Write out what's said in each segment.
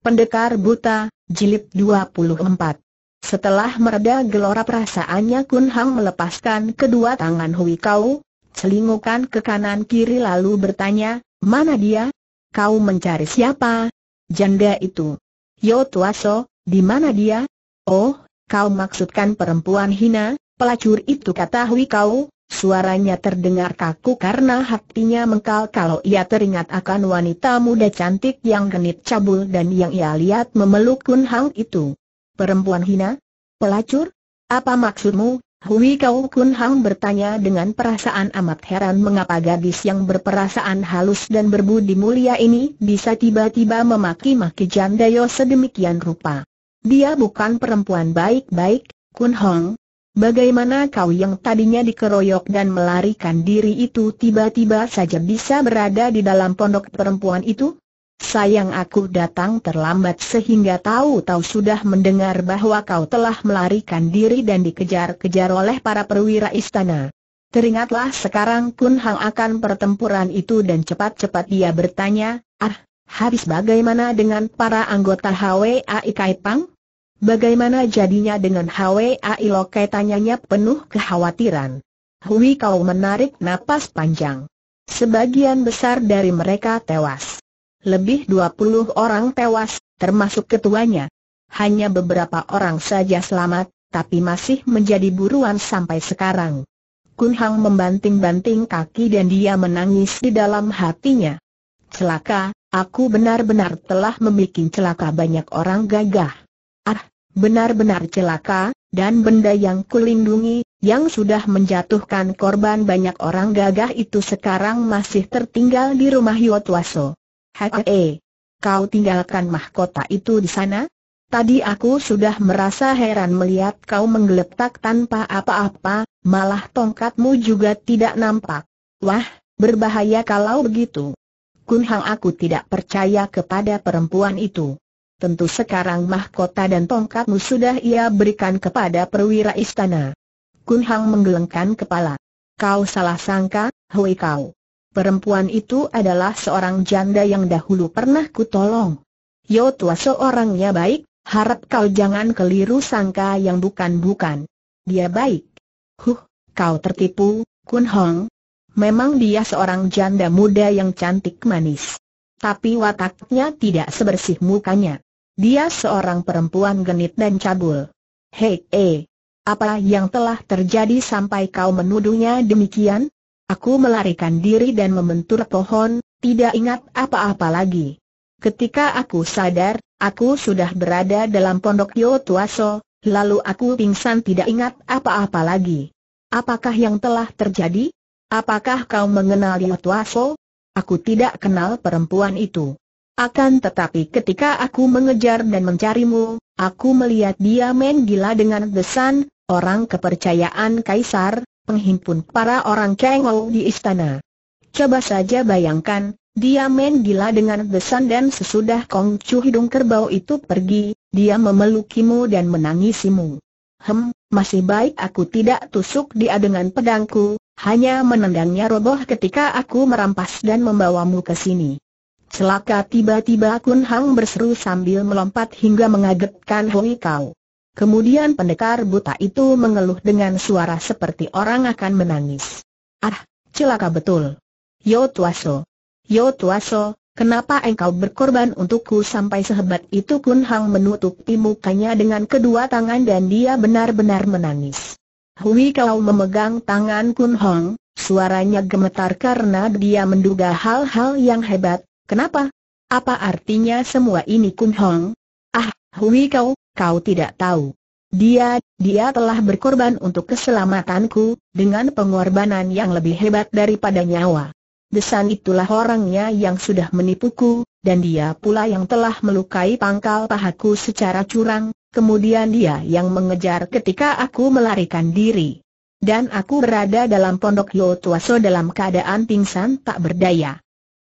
Pendekar Buta, Jilid 24 Setelah mereda gelora perasaannya Kun Hang melepaskan kedua tangan Hui Kau, selingukan ke kanan kiri lalu bertanya, mana dia? Kau mencari siapa? Janda itu. Yo Tuaso, di mana dia? Oh, kau maksudkan perempuan hina, pelacur itu kata Hui Kau, Suaranya terdengar kaku karena hatinya mengkal kalau ia teringat akan wanita muda cantik yang genit cabul dan yang ia lihat memeluk Kun Hang itu. Perempuan hina? Pelacur? Apa maksudmu? Hui Kau Kun Hang bertanya dengan perasaan amat heran mengapa gadis yang berperasaan halus dan berbudi mulia ini bisa tiba-tiba memaki-maki Jandayo sedemikian rupa. Dia bukan perempuan baik-baik, Kun Hong, Bagaimana kau yang tadinya dikeroyok dan melarikan diri itu tiba-tiba saja bisa berada di dalam pondok perempuan itu? Sayang aku datang terlambat sehingga tahu-tahu sudah mendengar bahwa kau telah melarikan diri dan dikejar-kejar oleh para perwira istana. Teringatlah sekarang Kun Hang akan pertempuran itu dan cepat-cepat dia bertanya, ah, habis bagaimana dengan para anggota HWAI Pang? Bagaimana jadinya dengan HWA Ilokai tanyanya penuh kekhawatiran. Hui kau menarik napas panjang. Sebagian besar dari mereka tewas. Lebih dua puluh orang tewas, termasuk ketuanya. Hanya beberapa orang saja selamat, tapi masih menjadi buruan sampai sekarang. Kun Hang membanting-banting kaki dan dia menangis di dalam hatinya. Celaka, aku benar-benar telah membuat celaka banyak orang gagah benar-benar celaka, dan benda yang kulindungi, yang sudah menjatuhkan korban banyak orang gagah itu sekarang masih tertinggal di rumah Yotwaso. Hei, kau tinggalkan mahkota itu di sana? Tadi aku sudah merasa heran melihat kau menggeletak tanpa apa-apa, malah tongkatmu juga tidak nampak. Wah, berbahaya kalau begitu. Kunhang aku tidak percaya kepada perempuan itu tentu sekarang mahkota dan tongkatmu sudah ia berikan kepada perwira istana. Kun Hang menggelengkan kepala. Kau salah sangka, Hui Kau. Perempuan itu adalah seorang janda yang dahulu pernah kutolong. Yo tua seorangnya baik, harap kau jangan keliru sangka yang bukan-bukan. Dia baik. Huh, kau tertipu, Kun Hong. Memang dia seorang janda muda yang cantik manis tapi wataknya tidak sebersih mukanya. Dia seorang perempuan genit dan cabul. Hei, eh. Apa yang telah terjadi sampai kau menuduhnya demikian? Aku melarikan diri dan membentur pohon, tidak ingat apa-apa lagi. Ketika aku sadar, aku sudah berada dalam pondok Yotuaso, lalu aku pingsan tidak ingat apa-apa lagi. Apakah yang telah terjadi? Apakah kau mengenal Yotuaso? Aku tidak kenal perempuan itu. Akan tetapi ketika aku mengejar dan mencarimu, aku melihat dia main gila dengan desan, orang kepercayaan Kaisar, penghimpun para orang Kengou di istana. Coba saja bayangkan, dia main gila dengan desan dan sesudah Kong Chu hidung kerbau itu pergi, dia memelukimu dan menangisimu. Hem, masih baik aku tidak tusuk dia dengan pedangku, hanya menendangnya roboh ketika aku merampas dan membawamu ke sini. Celaka tiba-tiba Kun Hang berseru sambil melompat hingga mengagetkan Hui Kau. Kemudian pendekar buta itu mengeluh dengan suara seperti orang akan menangis. Ah, celaka betul. Yo Tuaso. Yo Tuaso, kenapa engkau berkorban untukku sampai sehebat itu Kun Hang menutupi mukanya dengan kedua tangan dan dia benar-benar menangis. Hui Kau memegang tangan Kun Hang, suaranya gemetar karena dia menduga hal-hal yang hebat, Kenapa? Apa artinya semua ini Kun Hong? Ah, Hui kau, kau tidak tahu. Dia, dia telah berkorban untuk keselamatanku, dengan pengorbanan yang lebih hebat daripada nyawa. Desan itulah orangnya yang sudah menipuku, dan dia pula yang telah melukai pangkal pahaku secara curang, kemudian dia yang mengejar ketika aku melarikan diri. Dan aku berada dalam pondok Yotuaso dalam keadaan pingsan tak berdaya.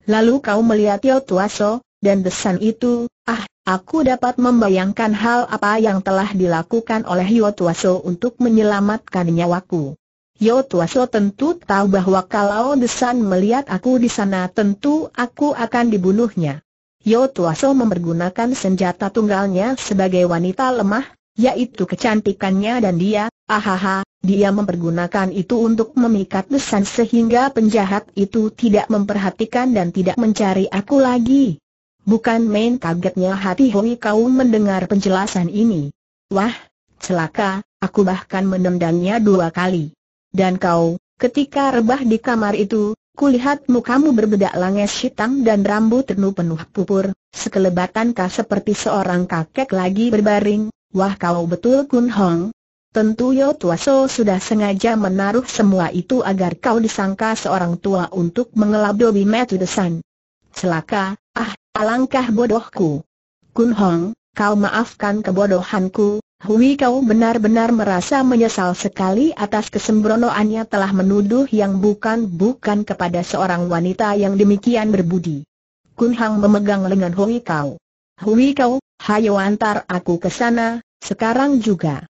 Lalu kau melihat Tio Tuaso, dan desan itu, ah, aku dapat membayangkan hal apa yang telah dilakukan oleh Tio Tuaso untuk menyelamatkan nyawaku. Yo Tuaso tentu tahu bahwa kalau Desan melihat aku di sana tentu aku akan dibunuhnya. Yo Tuaso mempergunakan senjata tunggalnya sebagai wanita lemah, yaitu kecantikannya dan dia, ahaha, dia mempergunakan itu untuk memikat desan sehingga penjahat itu tidak memperhatikan dan tidak mencari aku lagi. Bukan main kagetnya hati Hoi Kau mendengar penjelasan ini. Wah, celaka, aku bahkan menendangnya dua kali. Dan kau, ketika rebah di kamar itu, kulihat mukamu berbedak langes hitam dan rambut ternu penuh pupur, Sekelebatankah seperti seorang kakek lagi berbaring. Wah kau betul Kun Hong, Tentu Yo so sudah sengaja menaruh semua itu agar kau disangka seorang tua untuk mengelabui Metu Desan. Celaka, ah, alangkah bodohku. Kun Hong, kau maafkan kebodohanku, Hui kau benar-benar merasa menyesal sekali atas kesembronoannya telah menuduh yang bukan-bukan kepada seorang wanita yang demikian berbudi. Kun Hong memegang lengan Hui kau. Hui kau, hayo antar aku ke sana, sekarang juga.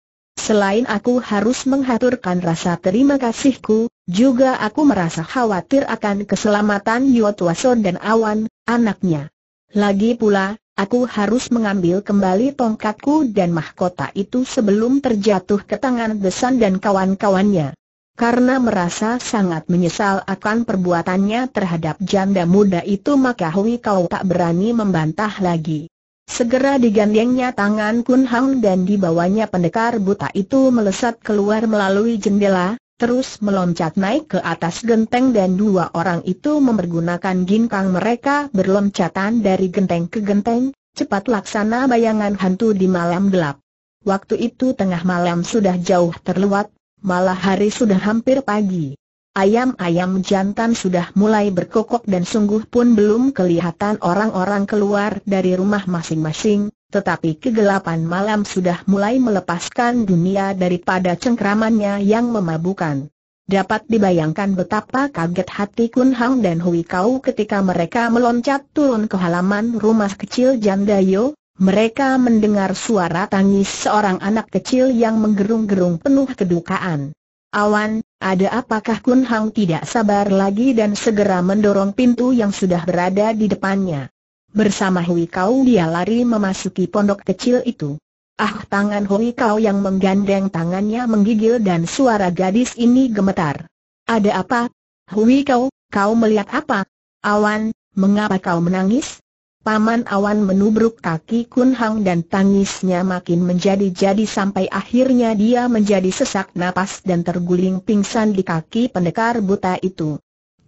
Selain aku harus menghaturkan rasa terima kasihku, juga aku merasa khawatir akan keselamatan Yotwason dan Awan, anaknya. Lagi pula, aku harus mengambil kembali tongkatku dan mahkota itu sebelum terjatuh ke tangan Desan dan kawan-kawannya. Karena merasa sangat menyesal akan perbuatannya terhadap janda muda itu maka Hui Kau tak berani membantah lagi. Segera digandengnya tangan Kun Hang dan dibawanya pendekar buta itu melesat keluar melalui jendela, terus meloncat naik ke atas genteng dan dua orang itu mempergunakan ginkang mereka berloncatan dari genteng ke genteng, cepat laksana bayangan hantu di malam gelap. Waktu itu tengah malam sudah jauh terlewat, malah hari sudah hampir pagi. Ayam-ayam jantan sudah mulai berkokok dan sungguh pun belum kelihatan orang-orang keluar dari rumah masing-masing, tetapi kegelapan malam sudah mulai melepaskan dunia daripada cengkramannya yang memabukan. Dapat dibayangkan betapa kaget hati Kun Hang dan Hui Kau ketika mereka meloncat turun ke halaman rumah kecil Jandayo, mereka mendengar suara tangis seorang anak kecil yang menggerung-gerung penuh kedukaan. Awan, ada apakah Kun Hang tidak sabar lagi dan segera mendorong pintu yang sudah berada di depannya. Bersama Hui Kau dia lari memasuki pondok kecil itu. Ah tangan Hui Kau yang menggandeng tangannya menggigil dan suara gadis ini gemetar. Ada apa? Hui Kau, kau melihat apa? Awan, mengapa kau menangis? Paman Awan menubruk kaki Kun Hang dan tangisnya makin menjadi-jadi sampai akhirnya dia menjadi sesak napas dan terguling pingsan di kaki pendekar buta itu.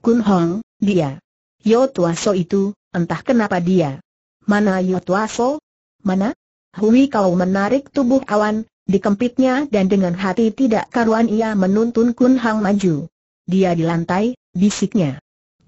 Kun Hong, dia. Yo Tuaso itu, entah kenapa dia. Mana Yo Tuaso? Mana? Hui kau menarik tubuh awan, dikempitnya dan dengan hati tidak karuan ia menuntun Kun Hang maju. Dia di lantai, bisiknya.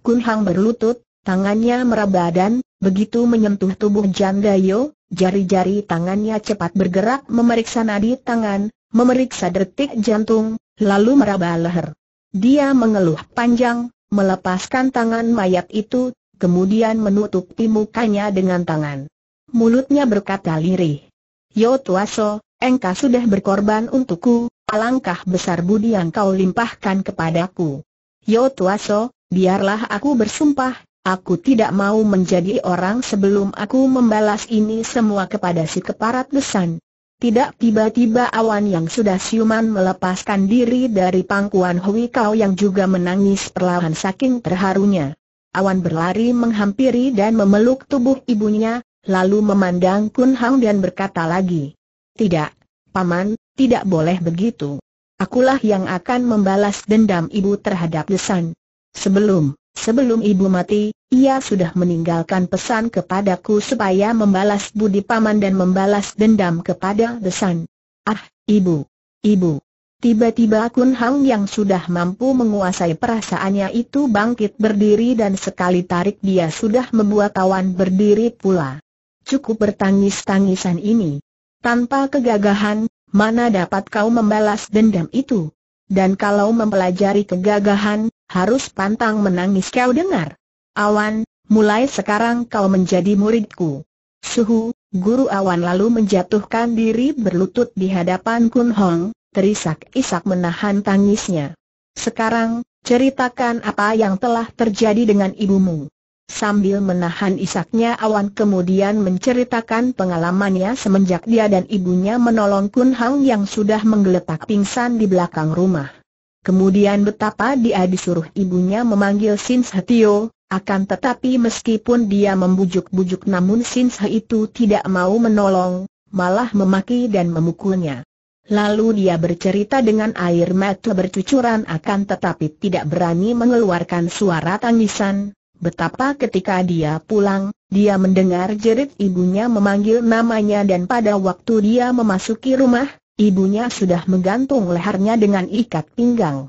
Kun Hang berlutut, tangannya meraba dan Begitu menyentuh tubuh Jan Dayo, jari-jari tangannya cepat bergerak memeriksa nadi tangan, memeriksa detik jantung, lalu meraba leher. Dia mengeluh panjang, melepaskan tangan mayat itu, kemudian menutupi mukanya dengan tangan. Mulutnya berkata lirih. Yo Tuaso, engkau sudah berkorban untukku, alangkah besar budi yang kau limpahkan kepadaku. Yo Tuaso, biarlah aku bersumpah, Aku tidak mau menjadi orang sebelum aku membalas ini semua kepada si keparat Desan. Tidak tiba-tiba awan yang sudah siuman melepaskan diri dari pangkuan Hui Kau yang juga menangis perlahan saking terharunya. Awan berlari menghampiri dan memeluk tubuh ibunya, lalu memandang Kun Hang dan berkata lagi. Tidak, Paman, tidak boleh begitu. Akulah yang akan membalas dendam ibu terhadap Desan. Sebelum Sebelum ibu mati, ia sudah meninggalkan pesan kepadaku supaya membalas budi paman dan membalas dendam kepada Desan. Ah, ibu. Ibu. Tiba-tiba Kun Hang yang sudah mampu menguasai perasaannya itu bangkit berdiri dan sekali tarik dia sudah membuat kawan berdiri pula. Cukup bertangis-tangisan ini. Tanpa kegagahan, mana dapat kau membalas dendam itu? Dan kalau mempelajari kegagahan, harus pantang menangis kau dengar. Awan, mulai sekarang kau menjadi muridku. Suhu, guru awan lalu menjatuhkan diri berlutut di hadapan Kun Hong, terisak-isak menahan tangisnya. Sekarang, ceritakan apa yang telah terjadi dengan ibumu. Sambil menahan isaknya Awan kemudian menceritakan pengalamannya semenjak dia dan ibunya menolong Kun Hong yang sudah menggeletak pingsan di belakang rumah. Kemudian betapa dia disuruh ibunya memanggil Sin Satio, akan tetapi meskipun dia membujuk-bujuk namun Sin itu tidak mau menolong, malah memaki dan memukulnya. Lalu dia bercerita dengan air mata bercucuran akan tetapi tidak berani mengeluarkan suara tangisan, betapa ketika dia pulang, dia mendengar jerit ibunya memanggil namanya dan pada waktu dia memasuki rumah, Ibunya sudah menggantung lehernya dengan ikat pinggang.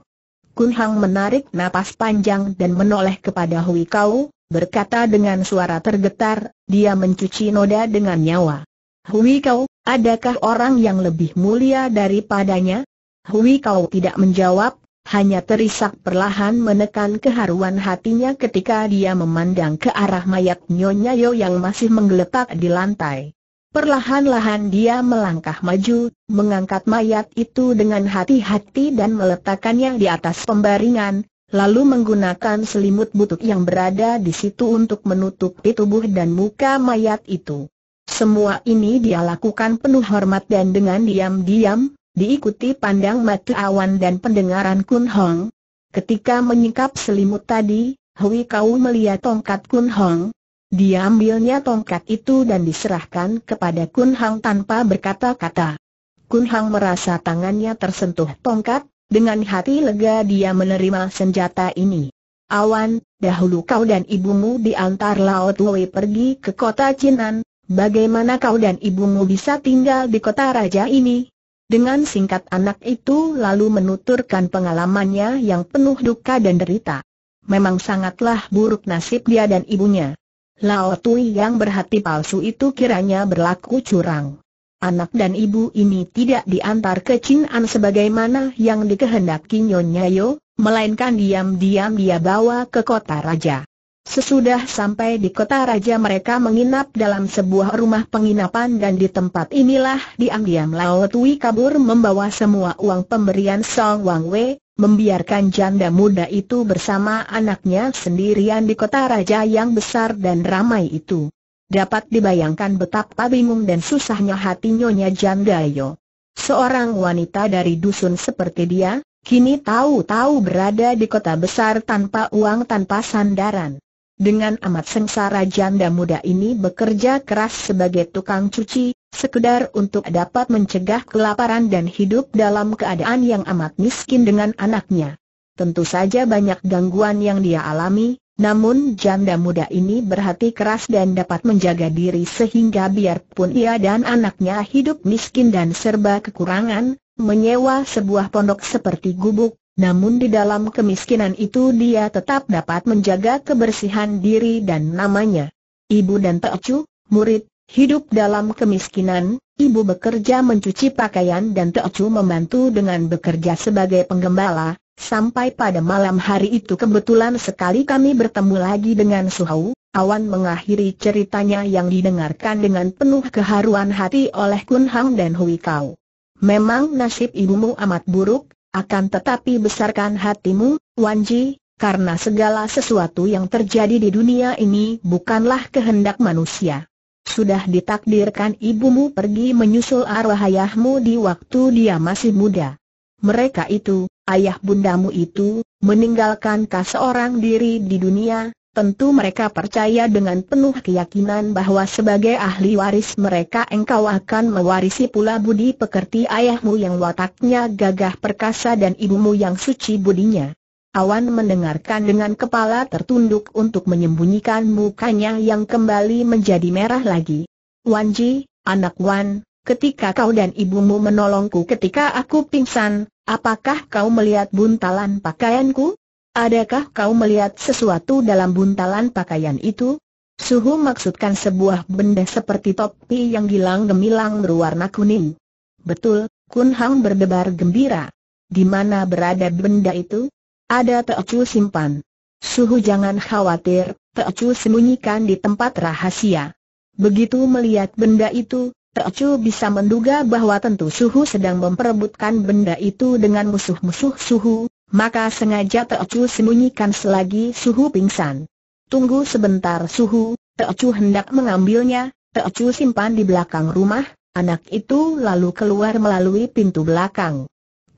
Kun Hang menarik napas panjang dan menoleh kepada Hui Kau, berkata dengan suara tergetar, dia mencuci noda dengan nyawa. Hui Kau, adakah orang yang lebih mulia daripadanya? Hui Kau tidak menjawab, hanya terisak perlahan menekan keharuan hatinya ketika dia memandang ke arah mayat Nyonya Yo yang masih menggeletak di lantai. Perlahan-lahan dia melangkah maju, mengangkat mayat itu dengan hati-hati dan meletakkannya di atas pembaringan, lalu menggunakan selimut butut yang berada di situ untuk menutupi tubuh dan muka mayat itu. Semua ini dia lakukan penuh hormat dan dengan diam-diam, diikuti pandang mata awan dan pendengaran Kun Hong. Ketika menyingkap selimut tadi, Hui Kau melihat tongkat Kun Hong, dia ambilnya tongkat itu dan diserahkan kepada Kun Hang tanpa berkata-kata. Kun Hang merasa tangannya tersentuh tongkat, dengan hati lega dia menerima senjata ini. Awan, dahulu kau dan ibumu diantar Laut Wei pergi ke kota Jinan, bagaimana kau dan ibumu bisa tinggal di kota raja ini? Dengan singkat anak itu lalu menuturkan pengalamannya yang penuh duka dan derita. Memang sangatlah buruk nasib dia dan ibunya. Lao Tui yang berhati palsu itu kiranya berlaku curang. Anak dan ibu ini tidak diantar ke Chin'an sebagaimana yang dikehendaki Nyonya Yo, melainkan diam-diam dia bawa ke kota raja. Sesudah sampai di kota raja mereka menginap dalam sebuah rumah penginapan dan di tempat inilah diam-diam Lao Tui kabur membawa semua uang pemberian Song Wang Wei, Membiarkan janda muda itu bersama anaknya sendirian di kota raja yang besar dan ramai itu. Dapat dibayangkan betapa bingung dan susahnya hati Nyonya Jandayo. Seorang wanita dari dusun seperti dia, kini tahu-tahu berada di kota besar tanpa uang tanpa sandaran. Dengan amat sengsara janda muda ini bekerja keras sebagai tukang cuci, sekedar untuk dapat mencegah kelaparan dan hidup dalam keadaan yang amat miskin dengan anaknya. Tentu saja banyak gangguan yang dia alami, namun janda muda ini berhati keras dan dapat menjaga diri sehingga biarpun ia dan anaknya hidup miskin dan serba kekurangan, menyewa sebuah pondok seperti gubuk, namun di dalam kemiskinan itu dia tetap dapat menjaga kebersihan diri dan namanya. Ibu dan Teocu, murid Hidup dalam kemiskinan, ibu bekerja mencuci pakaian dan Teocu membantu dengan bekerja sebagai penggembala, sampai pada malam hari itu kebetulan sekali kami bertemu lagi dengan Suhau, Awan mengakhiri ceritanya yang didengarkan dengan penuh keharuan hati oleh Kun Hang dan Hui Kau. Memang nasib ibumu amat buruk, akan tetapi besarkan hatimu, Wan Ji, karena segala sesuatu yang terjadi di dunia ini bukanlah kehendak manusia. Sudah ditakdirkan ibumu pergi menyusul arwah ayahmu di waktu dia masih muda. Mereka itu, ayah bundamu itu, meninggalkan kas seorang diri di dunia, tentu mereka percaya dengan penuh keyakinan bahwa sebagai ahli waris mereka engkau akan mewarisi pula budi pekerti ayahmu yang wataknya gagah perkasa dan ibumu yang suci budinya. Awan mendengarkan dengan kepala tertunduk untuk menyembunyikan mukanya yang kembali menjadi merah lagi. Wanji, anak Wan, ketika kau dan ibumu menolongku ketika aku pingsan, apakah kau melihat buntalan pakaianku? Adakah kau melihat sesuatu dalam buntalan pakaian itu? Suhu maksudkan sebuah benda seperti topi yang gilang-gemilang berwarna kuning. Betul, Kun Hang berdebar gembira. Di mana berada benda itu? Ada Teocu simpan. Suhu jangan khawatir, Teocu sembunyikan di tempat rahasia. Begitu melihat benda itu, Teocu bisa menduga bahwa tentu Suhu sedang memperebutkan benda itu dengan musuh-musuh Suhu, maka sengaja Teocu sembunyikan selagi Suhu pingsan. Tunggu sebentar Suhu, Teocu hendak mengambilnya, Teocu simpan di belakang rumah, anak itu lalu keluar melalui pintu belakang.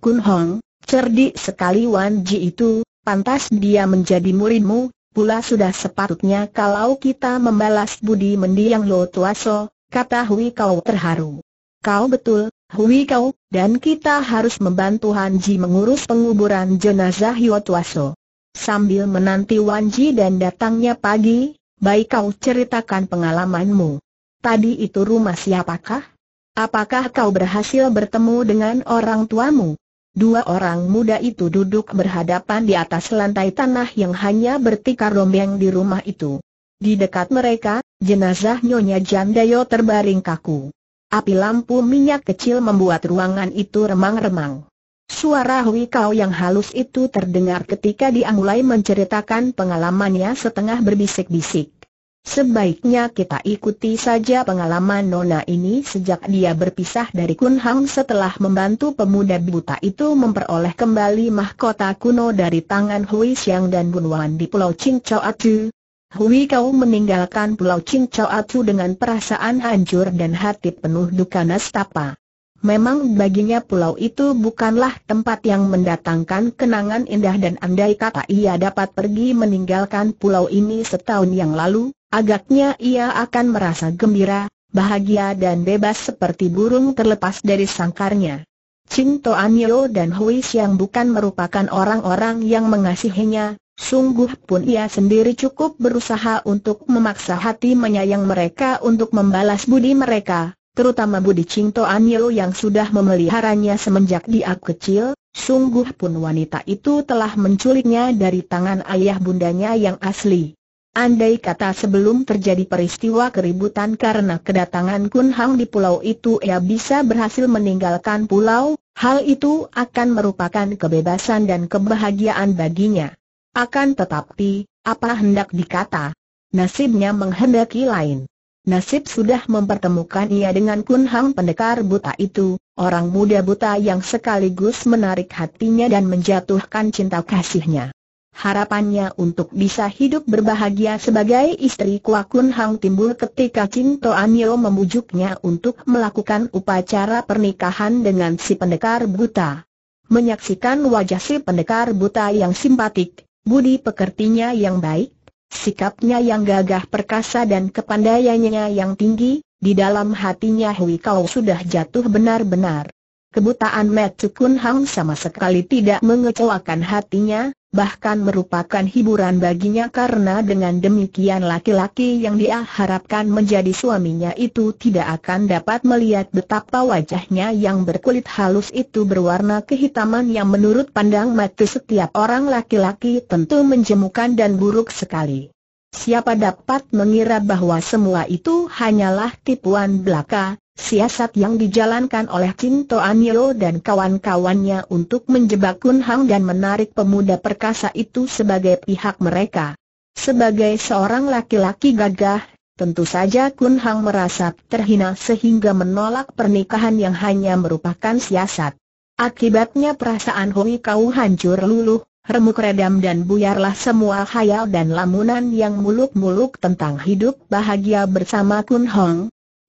Kun Hong, Cerdik sekali Wan Ji itu, pantas dia menjadi muridmu, pula sudah sepatutnya kalau kita membalas budi mendiang Lo Tuaso, kata Hui Kau terharu. Kau betul, Hui Kau, dan kita harus membantu Han Ji mengurus penguburan jenazah Tua Tuaso. Sambil menanti Wan Ji dan datangnya pagi, baik kau ceritakan pengalamanmu. Tadi itu rumah siapakah? Apakah kau berhasil bertemu dengan orang tuamu? Dua orang muda itu duduk berhadapan di atas lantai tanah yang hanya bertikar rombeng di rumah itu. Di dekat mereka, jenazah Nyonya Jandayo terbaring kaku. Api lampu minyak kecil membuat ruangan itu remang-remang. Suara Hui Kau yang halus itu terdengar ketika dia mulai menceritakan pengalamannya setengah berbisik-bisik. Sebaiknya kita ikuti saja pengalaman Nona ini sejak dia berpisah dari Kun Hang setelah membantu pemuda buta itu memperoleh kembali mahkota kuno dari tangan Hui Xiang dan Bun Wan di Pulau Ching Chow Atu. Hui Kau meninggalkan Pulau Ching Atu dengan perasaan hancur dan hati penuh duka nastapa. Memang baginya pulau itu bukanlah tempat yang mendatangkan kenangan indah dan andai kata ia dapat pergi meninggalkan pulau ini setahun yang lalu, agaknya ia akan merasa gembira, bahagia dan bebas seperti burung terlepas dari sangkarnya. Cinto Toan dan Hui yang bukan merupakan orang-orang yang mengasihinya, sungguh pun ia sendiri cukup berusaha untuk memaksa hati menyayang mereka untuk membalas budi mereka, terutama Budi Cinto Anil yang sudah memeliharanya semenjak dia kecil, sungguh pun wanita itu telah menculiknya dari tangan ayah bundanya yang asli. Andai kata sebelum terjadi peristiwa keributan karena kedatangan Kun Hang di pulau itu ia bisa berhasil meninggalkan pulau, hal itu akan merupakan kebebasan dan kebahagiaan baginya. Akan tetapi, apa hendak dikata? Nasibnya menghendaki lain. Nasib sudah mempertemukan ia dengan Kun Hang pendekar buta itu, orang muda buta yang sekaligus menarik hatinya dan menjatuhkan cinta kasihnya. Harapannya untuk bisa hidup berbahagia sebagai istri Kua Kun Hang timbul ketika To Anio memujuknya untuk melakukan upacara pernikahan dengan si pendekar buta. Menyaksikan wajah si pendekar buta yang simpatik, budi pekertinya yang baik, Sikapnya yang gagah perkasa dan kepandaiannya yang tinggi, di dalam hatinya Hui Kau sudah jatuh benar-benar. Kebutaan Met cukun Hang sama sekali tidak mengecewakan hatinya, bahkan merupakan hiburan baginya karena dengan demikian laki-laki yang dia harapkan menjadi suaminya itu tidak akan dapat melihat betapa wajahnya yang berkulit halus itu berwarna kehitaman yang menurut pandang mata setiap orang laki-laki tentu menjemukan dan buruk sekali. Siapa dapat mengira bahwa semua itu hanyalah tipuan belaka, Siasat yang dijalankan oleh Kim Cinto Anio dan kawan-kawannya untuk menjebak Kun Hang dan menarik pemuda perkasa itu sebagai pihak mereka. Sebagai seorang laki-laki gagah, tentu saja Kun Hang merasa terhina sehingga menolak pernikahan yang hanya merupakan siasat. Akibatnya perasaan Hui Kau hancur luluh, remuk redam dan buyarlah semua khayal dan lamunan yang muluk-muluk tentang hidup bahagia bersama Kun Hang.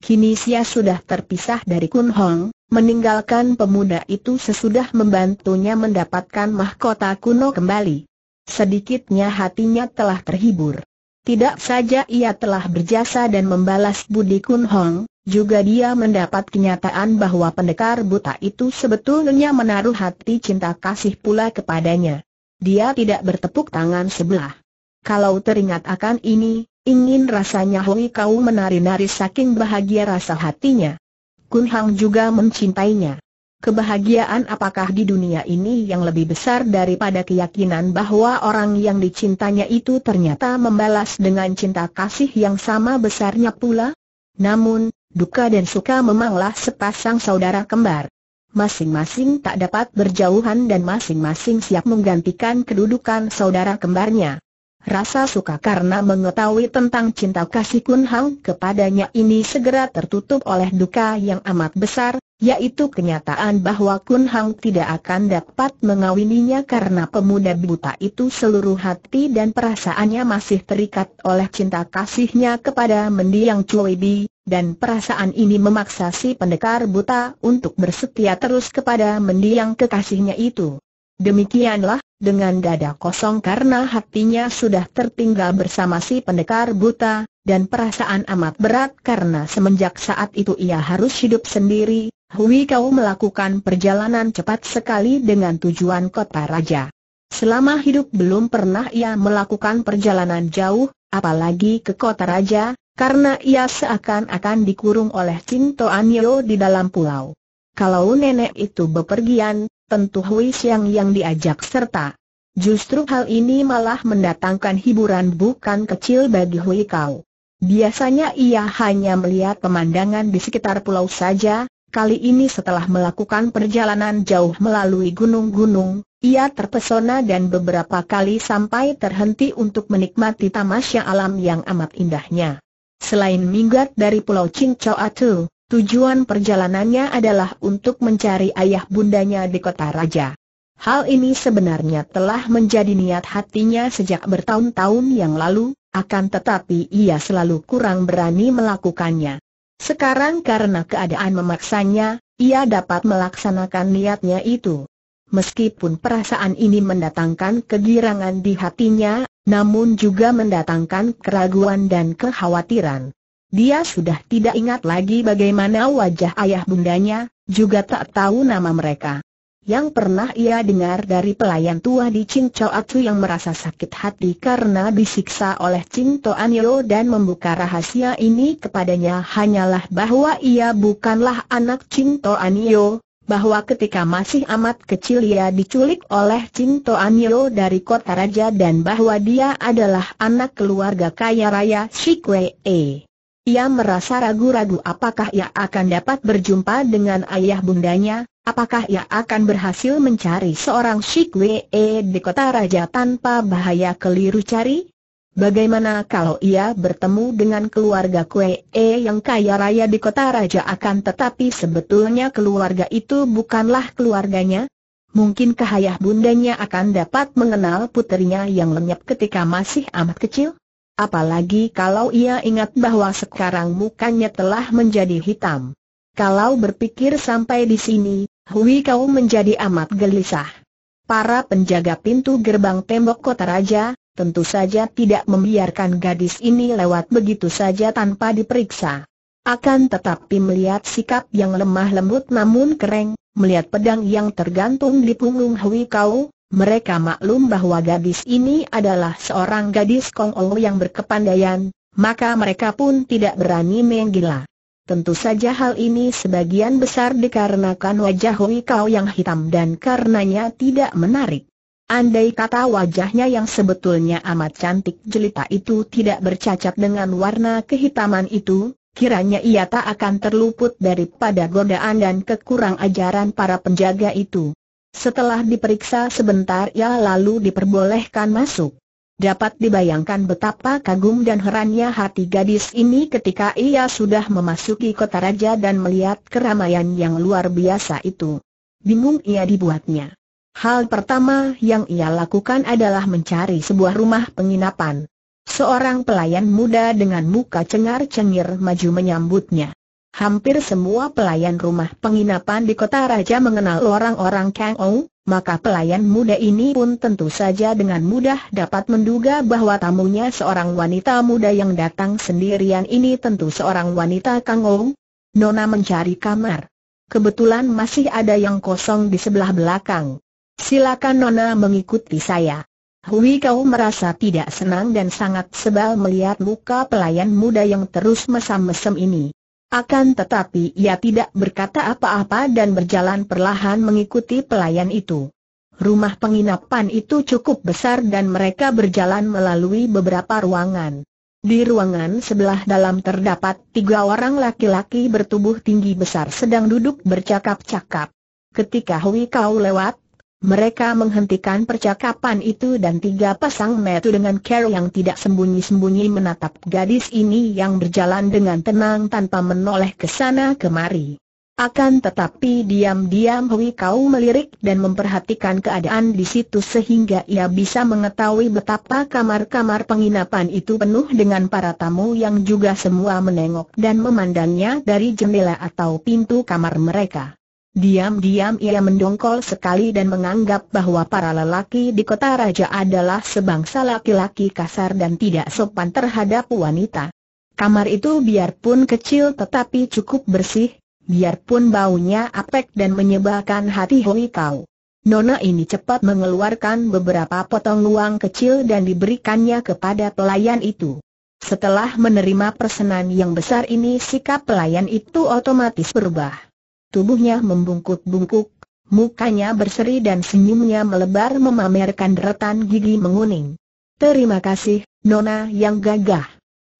Kini Sia sudah terpisah dari Kun Hong, meninggalkan pemuda itu sesudah membantunya mendapatkan mahkota kuno kembali. Sedikitnya hatinya telah terhibur. Tidak saja ia telah berjasa dan membalas budi Kun Hong, juga dia mendapat kenyataan bahwa pendekar buta itu sebetulnya menaruh hati cinta kasih pula kepadanya. Dia tidak bertepuk tangan sebelah. Kalau teringat akan ini, ingin rasanya Hui Kau menari-nari saking bahagia rasa hatinya. Kun Hang juga mencintainya. Kebahagiaan apakah di dunia ini yang lebih besar daripada keyakinan bahwa orang yang dicintanya itu ternyata membalas dengan cinta kasih yang sama besarnya pula? Namun, duka dan suka memanglah sepasang saudara kembar. Masing-masing tak dapat berjauhan dan masing-masing siap menggantikan kedudukan saudara kembarnya. Rasa suka karena mengetahui tentang cinta kasih Kun Hang kepadanya ini segera tertutup oleh duka yang amat besar, yaitu kenyataan bahwa Kun Hang tidak akan dapat mengawininya karena pemuda buta itu seluruh hati dan perasaannya masih terikat oleh cinta kasihnya kepada mendiang Chui Bi, dan perasaan ini memaksa si pendekar buta untuk bersetia terus kepada mendiang kekasihnya itu. Demikianlah, dengan dada kosong karena hatinya sudah tertinggal bersama si pendekar buta, dan perasaan amat berat karena semenjak saat itu ia harus hidup sendiri, Hui Kau melakukan perjalanan cepat sekali dengan tujuan kota raja. Selama hidup belum pernah ia melakukan perjalanan jauh, apalagi ke kota raja, karena ia seakan-akan dikurung oleh Cinto Anio di dalam pulau. Kalau nenek itu bepergian, tentu Hui Xiang yang diajak serta. Justru hal ini malah mendatangkan hiburan bukan kecil bagi Hui Kau. Biasanya ia hanya melihat pemandangan di sekitar pulau saja, kali ini setelah melakukan perjalanan jauh melalui gunung-gunung, ia terpesona dan beberapa kali sampai terhenti untuk menikmati tamasya alam yang amat indahnya. Selain minggat dari pulau Cincau Atu, Tujuan perjalanannya adalah untuk mencari ayah bundanya di kota raja. Hal ini sebenarnya telah menjadi niat hatinya sejak bertahun-tahun yang lalu, akan tetapi ia selalu kurang berani melakukannya. Sekarang karena keadaan memaksanya, ia dapat melaksanakan niatnya itu. Meskipun perasaan ini mendatangkan kegirangan di hatinya, namun juga mendatangkan keraguan dan kekhawatiran. Dia sudah tidak ingat lagi bagaimana wajah ayah bundanya, juga tak tahu nama mereka. Yang pernah ia dengar dari pelayan tua di Ching Choatsu yang merasa sakit hati karena disiksa oleh Ching Toanyo dan membuka rahasia ini kepadanya hanyalah bahwa ia bukanlah anak Ching Toanyo, bahwa ketika masih amat kecil ia diculik oleh Ching Toanyo dari kota raja dan bahwa dia adalah anak keluarga kaya raya Shikwe E. Ia merasa ragu-ragu apakah ia akan dapat berjumpa dengan ayah bundanya, apakah ia akan berhasil mencari seorang Shik Wee di kota raja tanpa bahaya keliru cari? Bagaimana kalau ia bertemu dengan keluarga Kwee yang kaya raya di kota raja akan tetapi sebetulnya keluarga itu bukanlah keluarganya? Mungkinkah ayah bundanya akan dapat mengenal putrinya yang lenyap ketika masih amat kecil? Apalagi kalau ia ingat bahwa sekarang mukanya telah menjadi hitam. Kalau berpikir sampai di sini, Hui Kau menjadi amat gelisah. Para penjaga pintu gerbang tembok kota raja, tentu saja tidak membiarkan gadis ini lewat begitu saja tanpa diperiksa. Akan tetapi melihat sikap yang lemah lembut namun kering, melihat pedang yang tergantung di punggung Hui Kau, mereka maklum bahwa gadis ini adalah seorang gadis kongol yang berkepandaian, maka mereka pun tidak berani menggila. Tentu saja hal ini sebagian besar dikarenakan wajah Hui Kau yang hitam dan karenanya tidak menarik. Andai kata wajahnya yang sebetulnya amat cantik jelita itu tidak bercacat dengan warna kehitaman itu, kiranya ia tak akan terluput daripada godaan dan kekurang ajaran para penjaga itu. Setelah diperiksa sebentar ia ya, lalu diperbolehkan masuk. Dapat dibayangkan betapa kagum dan herannya hati gadis ini ketika ia sudah memasuki kota raja dan melihat keramaian yang luar biasa itu. Bingung ia dibuatnya. Hal pertama yang ia lakukan adalah mencari sebuah rumah penginapan. Seorang pelayan muda dengan muka cengar-cengir maju menyambutnya. Hampir semua pelayan rumah penginapan di kota raja mengenal orang-orang Kang Ou, maka pelayan muda ini pun tentu saja dengan mudah dapat menduga bahwa tamunya seorang wanita muda yang datang sendirian ini tentu seorang wanita Kang Ou. Nona mencari kamar. Kebetulan masih ada yang kosong di sebelah belakang. Silakan Nona mengikuti saya. Hui kau merasa tidak senang dan sangat sebal melihat muka pelayan muda yang terus mesam mesam ini. Akan tetapi ia tidak berkata apa-apa dan berjalan perlahan mengikuti pelayan itu. Rumah penginapan itu cukup besar dan mereka berjalan melalui beberapa ruangan. Di ruangan sebelah dalam terdapat tiga orang laki-laki bertubuh tinggi besar sedang duduk bercakap-cakap. Ketika Hui Kau lewat, mereka menghentikan percakapan itu dan tiga pasang metu dengan Carol yang tidak sembunyi-sembunyi menatap gadis ini yang berjalan dengan tenang tanpa menoleh ke sana kemari. Akan tetapi diam-diam Hui Kau melirik dan memperhatikan keadaan di situ sehingga ia bisa mengetahui betapa kamar-kamar penginapan itu penuh dengan para tamu yang juga semua menengok dan memandangnya dari jendela atau pintu kamar mereka. Diam-diam ia mendongkol sekali dan menganggap bahwa para lelaki di kota raja adalah sebangsa laki-laki kasar dan tidak sopan terhadap wanita. Kamar itu biarpun kecil tetapi cukup bersih, biarpun baunya apek dan menyebalkan hati Hui Kau. Nona ini cepat mengeluarkan beberapa potong uang kecil dan diberikannya kepada pelayan itu. Setelah menerima pesanan yang besar ini sikap pelayan itu otomatis berubah tubuhnya membungkuk-bungkuk, mukanya berseri dan senyumnya melebar memamerkan deretan gigi menguning. Terima kasih, Nona yang gagah.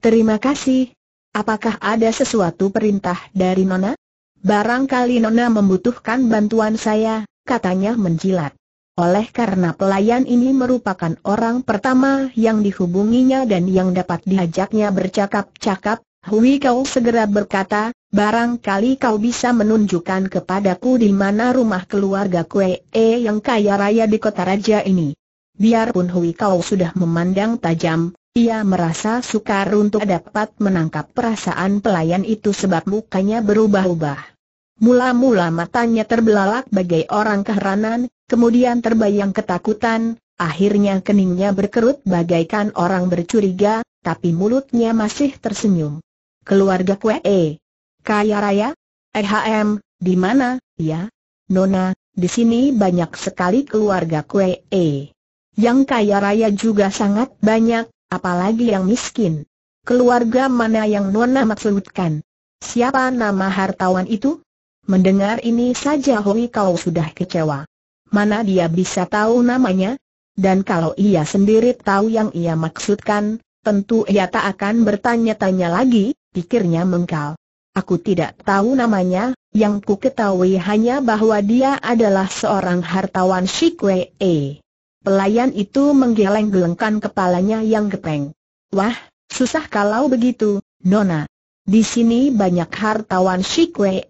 Terima kasih. Apakah ada sesuatu perintah dari Nona? Barangkali Nona membutuhkan bantuan saya, katanya menjilat. Oleh karena pelayan ini merupakan orang pertama yang dihubunginya dan yang dapat diajaknya bercakap-cakap, Hui Kau segera berkata, Barangkali kau bisa menunjukkan kepadaku di mana rumah keluarga Kue E yang kaya raya di kota raja ini. Biarpun Hui Kau sudah memandang tajam, ia merasa sukar untuk dapat menangkap perasaan pelayan itu sebab mukanya berubah-ubah. Mula-mula matanya terbelalak bagai orang keheranan, kemudian terbayang ketakutan, akhirnya keningnya berkerut bagaikan orang bercuriga, tapi mulutnya masih tersenyum. Keluarga Kue E. Kaya Raya? EHM, di mana, ya? Nona, di sini banyak sekali keluarga kue. E. Yang kaya raya juga sangat banyak, apalagi yang miskin. Keluarga mana yang Nona maksudkan? Siapa nama hartawan itu? Mendengar ini saja Hui kau sudah kecewa. Mana dia bisa tahu namanya? Dan kalau ia sendiri tahu yang ia maksudkan, tentu ia tak akan bertanya-tanya lagi, pikirnya mengkal. Aku tidak tahu namanya, yang ku ketahui hanya bahwa dia adalah seorang hartawan Shikwee. Pelayan itu menggeleng-gelengkan kepalanya yang gepeng. Wah, susah kalau begitu, Nona. Di sini banyak hartawan Shikwee,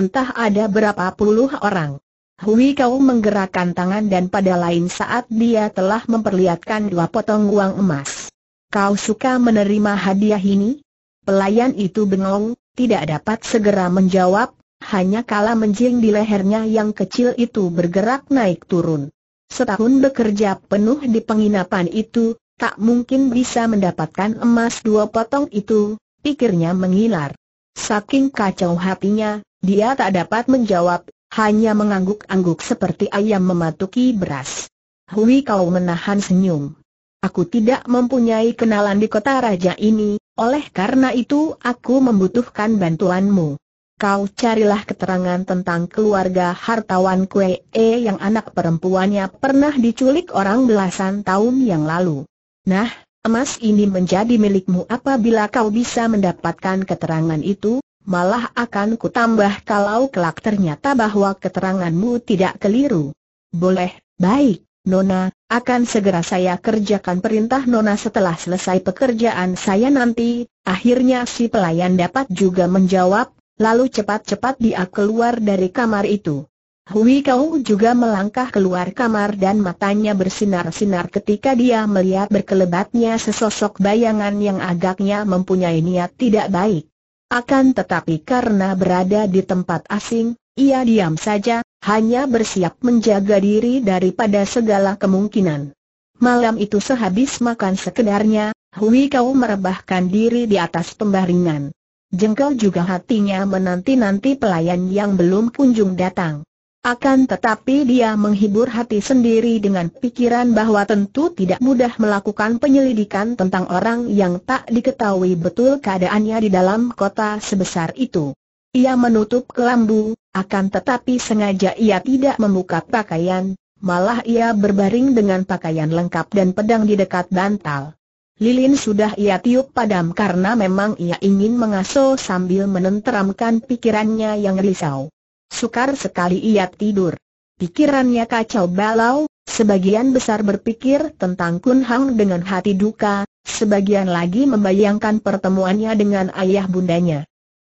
entah ada berapa puluh orang. Hui kau menggerakkan tangan dan pada lain saat dia telah memperlihatkan dua potong uang emas. Kau suka menerima hadiah ini? Pelayan itu bengong, tidak dapat segera menjawab, hanya kala menjing di lehernya yang kecil itu bergerak naik turun. Setahun bekerja penuh di penginapan itu, tak mungkin bisa mendapatkan emas dua potong itu, pikirnya mengilar. Saking kacau hatinya, dia tak dapat menjawab, hanya mengangguk-angguk seperti ayam mematuki beras. Hui kau menahan senyum. Aku tidak mempunyai kenalan di kota raja ini, oleh karena itu aku membutuhkan bantuanmu. Kau carilah keterangan tentang keluarga hartawan Kue E yang anak perempuannya pernah diculik orang belasan tahun yang lalu. Nah, emas ini menjadi milikmu apabila kau bisa mendapatkan keterangan itu, malah akan kutambah kalau kelak ternyata bahwa keteranganmu tidak keliru. Boleh, baik. Nona, akan segera saya kerjakan perintah Nona setelah selesai pekerjaan saya nanti, akhirnya si pelayan dapat juga menjawab, lalu cepat-cepat dia keluar dari kamar itu. Hui Kau juga melangkah keluar kamar dan matanya bersinar-sinar ketika dia melihat berkelebatnya sesosok bayangan yang agaknya mempunyai niat tidak baik. Akan tetapi karena berada di tempat asing, ia diam saja, hanya bersiap menjaga diri daripada segala kemungkinan. Malam itu sehabis makan sekedarnya, Hui Kau merebahkan diri di atas pembaringan. Jengkel juga hatinya menanti-nanti pelayan yang belum kunjung datang. Akan tetapi dia menghibur hati sendiri dengan pikiran bahwa tentu tidak mudah melakukan penyelidikan tentang orang yang tak diketahui betul keadaannya di dalam kota sebesar itu. Ia menutup kelambu, akan tetapi sengaja ia tidak membuka pakaian, malah ia berbaring dengan pakaian lengkap dan pedang di dekat bantal. Lilin sudah ia tiup padam karena memang ia ingin mengasuh sambil menenteramkan pikirannya yang risau. Sukar sekali ia tidur. Pikirannya kacau balau, sebagian besar berpikir tentang Kun Hang dengan hati duka, sebagian lagi membayangkan pertemuannya dengan ayah bundanya.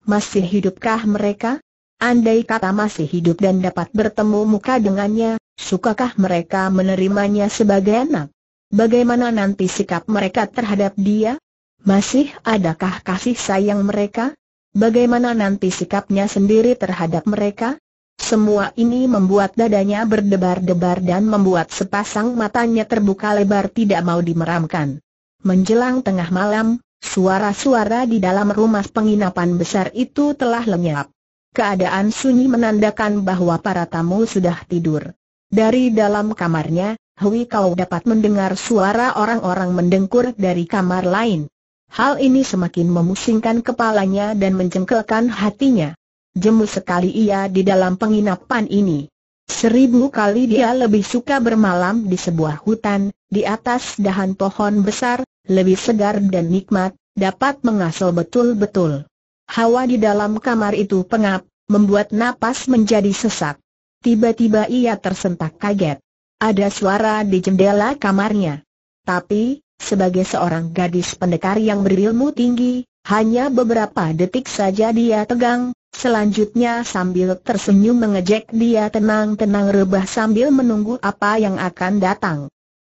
Masih hidupkah mereka? Andai kata masih hidup dan dapat bertemu muka dengannya, sukakah mereka menerimanya sebagai anak? Bagaimana nanti sikap mereka terhadap dia? Masih adakah kasih sayang mereka? Bagaimana nanti sikapnya sendiri terhadap mereka? Semua ini membuat dadanya berdebar-debar dan membuat sepasang matanya terbuka lebar tidak mau dimeramkan. Menjelang tengah malam, Suara-suara di dalam rumah penginapan besar itu telah lenyap. Keadaan sunyi menandakan bahwa para tamu sudah tidur. Dari dalam kamarnya, Hui Kau dapat mendengar suara orang-orang mendengkur dari kamar lain. Hal ini semakin memusingkan kepalanya dan menjengkelkan hatinya. Jemu sekali ia di dalam penginapan ini. Seribu kali dia lebih suka bermalam di sebuah hutan, di atas dahan pohon besar, lebih segar dan nikmat, dapat mengasal betul-betul. Hawa di dalam kamar itu pengap, membuat napas menjadi sesak. Tiba-tiba ia tersentak kaget. Ada suara di jendela kamarnya. Tapi, sebagai seorang gadis pendekar yang berilmu tinggi, hanya beberapa detik saja dia tegang, selanjutnya sambil tersenyum mengejek dia tenang-tenang rebah sambil menunggu apa yang akan datang.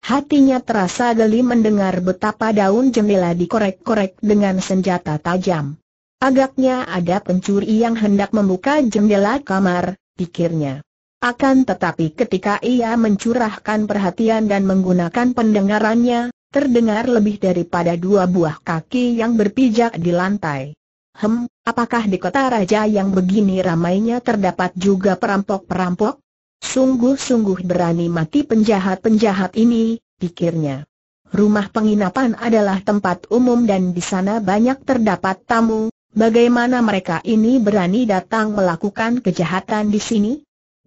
Hatinya terasa geli mendengar betapa daun jendela dikorek-korek dengan senjata tajam. Agaknya ada pencuri yang hendak membuka jendela kamar, pikirnya. Akan tetapi ketika ia mencurahkan perhatian dan menggunakan pendengarannya, terdengar lebih daripada dua buah kaki yang berpijak di lantai. Hem, apakah di kota raja yang begini ramainya terdapat juga perampok-perampok? Sungguh-sungguh berani mati penjahat-penjahat ini, pikirnya. Rumah penginapan adalah tempat umum dan di sana banyak terdapat tamu, bagaimana mereka ini berani datang melakukan kejahatan di sini?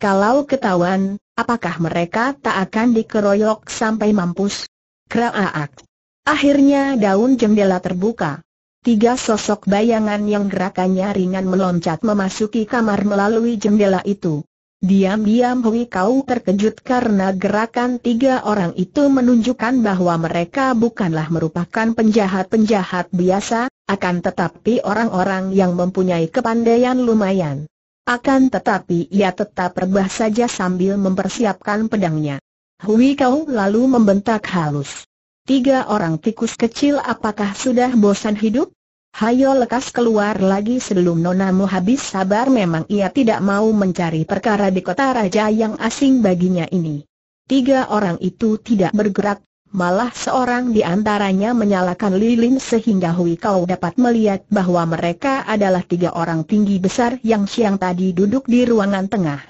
Kalau ketahuan, apakah mereka tak akan dikeroyok sampai mampus? Kraaak! Akhirnya daun jendela terbuka. Tiga sosok bayangan yang gerakannya ringan meloncat memasuki kamar melalui jendela itu. Diam-diam Hui Kau terkejut karena gerakan tiga orang itu menunjukkan bahwa mereka bukanlah merupakan penjahat-penjahat biasa, akan tetapi orang-orang yang mempunyai kepandaian lumayan. Akan tetapi ia tetap rebah saja sambil mempersiapkan pedangnya. Hui Kau lalu membentak halus. Tiga orang tikus kecil apakah sudah bosan hidup? Hayo lekas keluar lagi sebelum nonamu habis sabar memang ia tidak mau mencari perkara di kota raja yang asing baginya ini. Tiga orang itu tidak bergerak, malah seorang di antaranya menyalakan lilin sehingga Hui Kau dapat melihat bahwa mereka adalah tiga orang tinggi besar yang siang tadi duduk di ruangan tengah.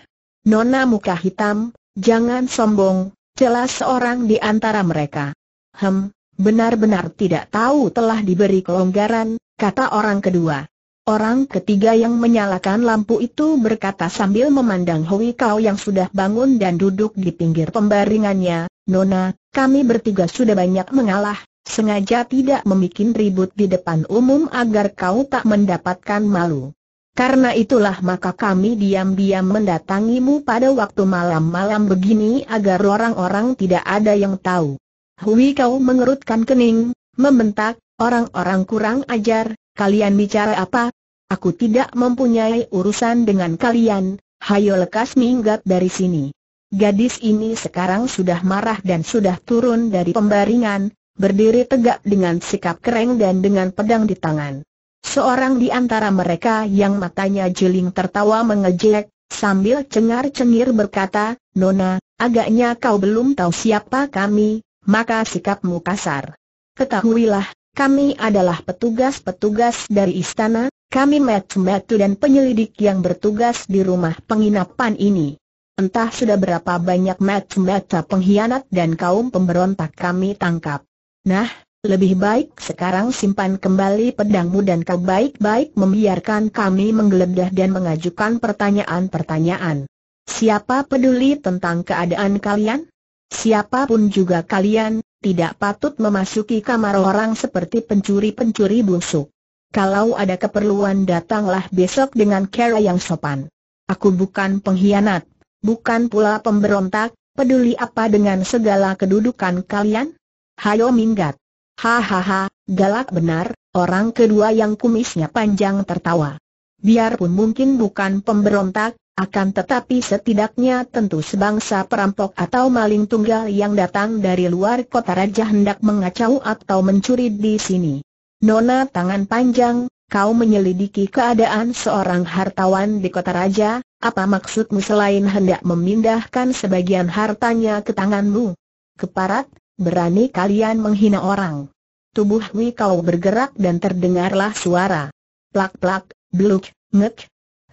Nona muka hitam, jangan sombong, jelas seorang di antara mereka. Hem, benar-benar tidak tahu telah diberi kelonggaran, kata orang kedua. Orang ketiga yang menyalakan lampu itu berkata sambil memandang Hui Kau yang sudah bangun dan duduk di pinggir pembaringannya, Nona, kami bertiga sudah banyak mengalah, sengaja tidak membuat ribut di depan umum agar kau tak mendapatkan malu. Karena itulah maka kami diam-diam mendatangimu pada waktu malam-malam begini agar orang-orang tidak ada yang tahu. Hui Kau mengerutkan kening, membentak, Orang-orang kurang ajar, kalian bicara apa? Aku tidak mempunyai urusan dengan kalian, hayo lekas minggat dari sini. Gadis ini sekarang sudah marah dan sudah turun dari pembaringan, berdiri tegak dengan sikap kering dan dengan pedang di tangan. Seorang di antara mereka yang matanya jeling tertawa mengejek, sambil cengar-cengir berkata, Nona, agaknya kau belum tahu siapa kami, maka sikapmu kasar. Ketahuilah, kami adalah petugas-petugas dari istana, kami metu-metu dan penyelidik yang bertugas di rumah penginapan ini. Entah sudah berapa banyak metu-metu pengkhianat dan kaum pemberontak kami tangkap. Nah, lebih baik sekarang simpan kembali pedangmu dan kau baik-baik membiarkan kami menggeledah dan mengajukan pertanyaan-pertanyaan. Siapa peduli tentang keadaan kalian? Siapapun juga kalian, tidak patut memasuki kamar orang seperti pencuri-pencuri busuk. Kalau ada keperluan datanglah besok dengan cara yang sopan. Aku bukan pengkhianat, bukan pula pemberontak, peduli apa dengan segala kedudukan kalian? Hayo minggat. Hahaha, galak benar, orang kedua yang kumisnya panjang tertawa. Biarpun mungkin bukan pemberontak, akan tetapi setidaknya tentu sebangsa perampok atau maling tunggal yang datang dari luar kota raja hendak mengacau atau mencuri di sini. Nona tangan panjang, kau menyelidiki keadaan seorang hartawan di kota raja, apa maksudmu selain hendak memindahkan sebagian hartanya ke tanganmu? Keparat, berani kalian menghina orang. Tubuh Wi kau bergerak dan terdengarlah suara. Plak-plak, bluk, ngek,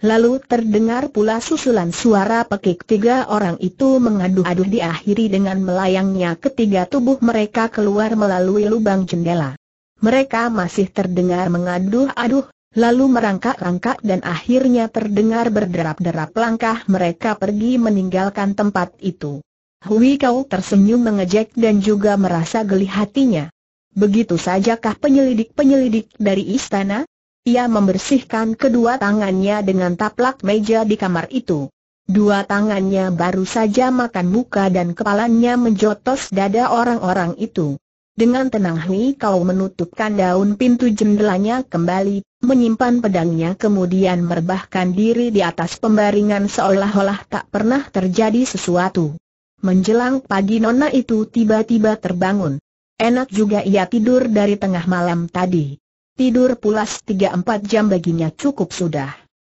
Lalu terdengar pula susulan suara pekik tiga orang itu mengadu-adu diakhiri dengan melayangnya ketiga tubuh mereka keluar melalui lubang jendela. Mereka masih terdengar mengadu aduh lalu merangkak-rangkak dan akhirnya terdengar berderap-derap langkah mereka pergi meninggalkan tempat itu. Hui Kau tersenyum mengejek dan juga merasa geli hatinya. Begitu sajakah penyelidik-penyelidik dari istana? Ia membersihkan kedua tangannya dengan taplak meja di kamar itu. Dua tangannya baru saja makan muka dan kepalanya menjotos dada orang-orang itu. Dengan tenang Hui Kau menutupkan daun pintu jendelanya kembali, menyimpan pedangnya kemudian merbahkan diri di atas pembaringan seolah-olah tak pernah terjadi sesuatu. Menjelang pagi nona itu tiba-tiba terbangun. Enak juga ia tidur dari tengah malam tadi. Tidur pulas 3-4 jam baginya cukup sudah.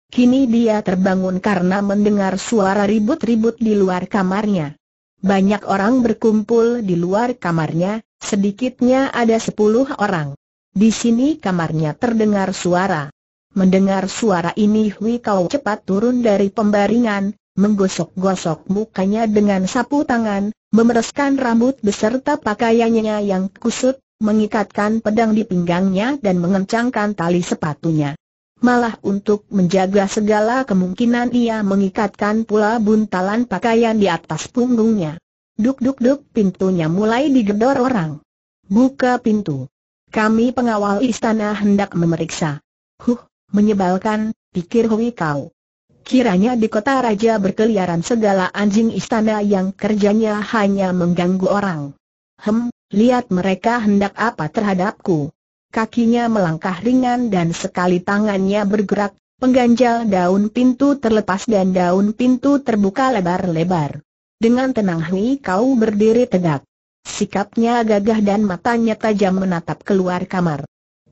Kini dia terbangun karena mendengar suara ribut-ribut di luar kamarnya. Banyak orang berkumpul di luar kamarnya, sedikitnya ada 10 orang. Di sini kamarnya terdengar suara. Mendengar suara ini Hui Kau cepat turun dari pembaringan, menggosok-gosok mukanya dengan sapu tangan, memereskan rambut beserta pakaiannya yang kusut, mengikatkan pedang di pinggangnya dan mengencangkan tali sepatunya. Malah untuk menjaga segala kemungkinan ia mengikatkan pula buntalan pakaian di atas punggungnya. Duk-duk-duk pintunya mulai digedor orang. Buka pintu. Kami pengawal istana hendak memeriksa. Huh, menyebalkan, pikir Hui Kau. Kiranya di kota raja berkeliaran segala anjing istana yang kerjanya hanya mengganggu orang. Hem, Lihat mereka hendak apa terhadapku. Kakinya melangkah ringan dan sekali tangannya bergerak, pengganjal daun pintu terlepas dan daun pintu terbuka lebar-lebar. Dengan tenang Hui kau berdiri tegak. Sikapnya gagah dan matanya tajam menatap keluar kamar.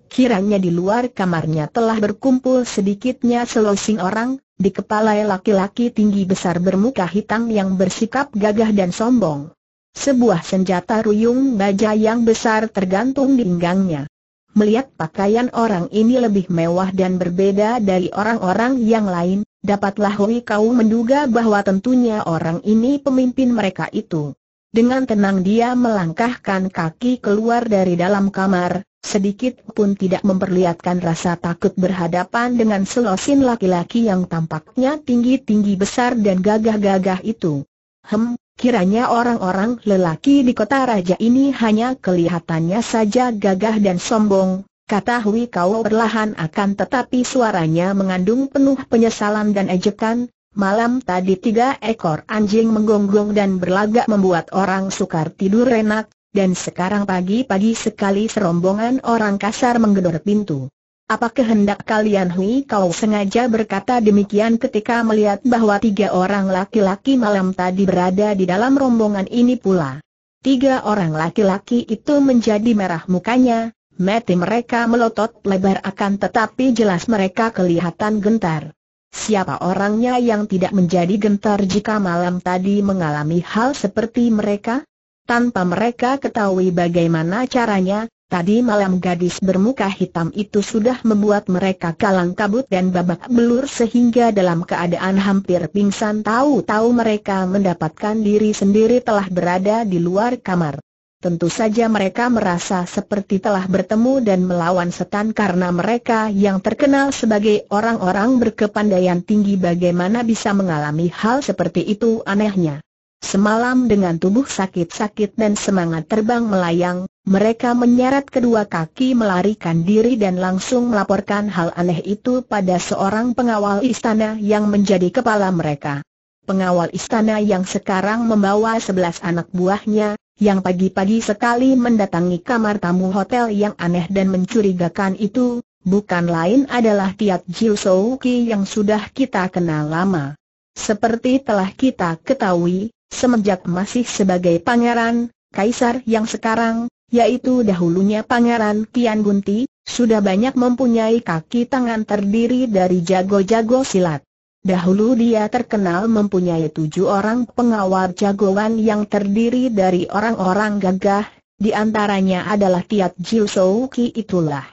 Kiranya di luar kamarnya telah berkumpul sedikitnya selosing orang, di kepala laki-laki tinggi besar bermuka hitam yang bersikap gagah dan sombong. Sebuah senjata ruyung baja yang besar tergantung di pinggangnya. Melihat pakaian orang ini lebih mewah dan berbeda dari orang-orang yang lain, dapatlah Hui Kau menduga bahwa tentunya orang ini pemimpin mereka itu. Dengan tenang dia melangkahkan kaki keluar dari dalam kamar, sedikit pun tidak memperlihatkan rasa takut berhadapan dengan selosin laki-laki yang tampaknya tinggi-tinggi besar dan gagah-gagah itu. Hem, Kiranya orang-orang lelaki di kota raja ini hanya kelihatannya saja gagah dan sombong, kata Hui Kau perlahan akan tetapi suaranya mengandung penuh penyesalan dan ejekan, malam tadi tiga ekor anjing menggonggong dan berlagak membuat orang sukar tidur enak, dan sekarang pagi-pagi sekali serombongan orang kasar menggedor pintu. Apa kehendak kalian Hui kau sengaja berkata demikian ketika melihat bahwa tiga orang laki-laki malam tadi berada di dalam rombongan ini pula. Tiga orang laki-laki itu menjadi merah mukanya, mati mereka melotot lebar akan tetapi jelas mereka kelihatan gentar. Siapa orangnya yang tidak menjadi gentar jika malam tadi mengalami hal seperti mereka? Tanpa mereka ketahui bagaimana caranya, Tadi malam gadis bermuka hitam itu sudah membuat mereka kalang kabut dan babak belur sehingga dalam keadaan hampir pingsan tahu-tahu mereka mendapatkan diri sendiri telah berada di luar kamar. Tentu saja mereka merasa seperti telah bertemu dan melawan setan karena mereka yang terkenal sebagai orang-orang berkepandaian tinggi bagaimana bisa mengalami hal seperti itu anehnya. Semalam dengan tubuh sakit-sakit dan semangat terbang melayang, mereka menyeret kedua kaki melarikan diri dan langsung melaporkan hal aneh itu pada seorang pengawal istana yang menjadi kepala mereka. Pengawal istana yang sekarang membawa sebelas anak buahnya, yang pagi-pagi sekali mendatangi kamar tamu hotel yang aneh dan mencurigakan itu, bukan lain adalah Tiat Jiu Souki yang sudah kita kenal lama. Seperti telah kita ketahui, Semenjak masih sebagai pangeran, kaisar yang sekarang, yaitu dahulunya Pangeran Kian Gunti, sudah banyak mempunyai kaki tangan terdiri dari jago-jago silat. Dahulu dia terkenal mempunyai tujuh orang pengawal jagoan yang terdiri dari orang-orang gagah, di antaranya adalah Tiat Jiu Souki itulah.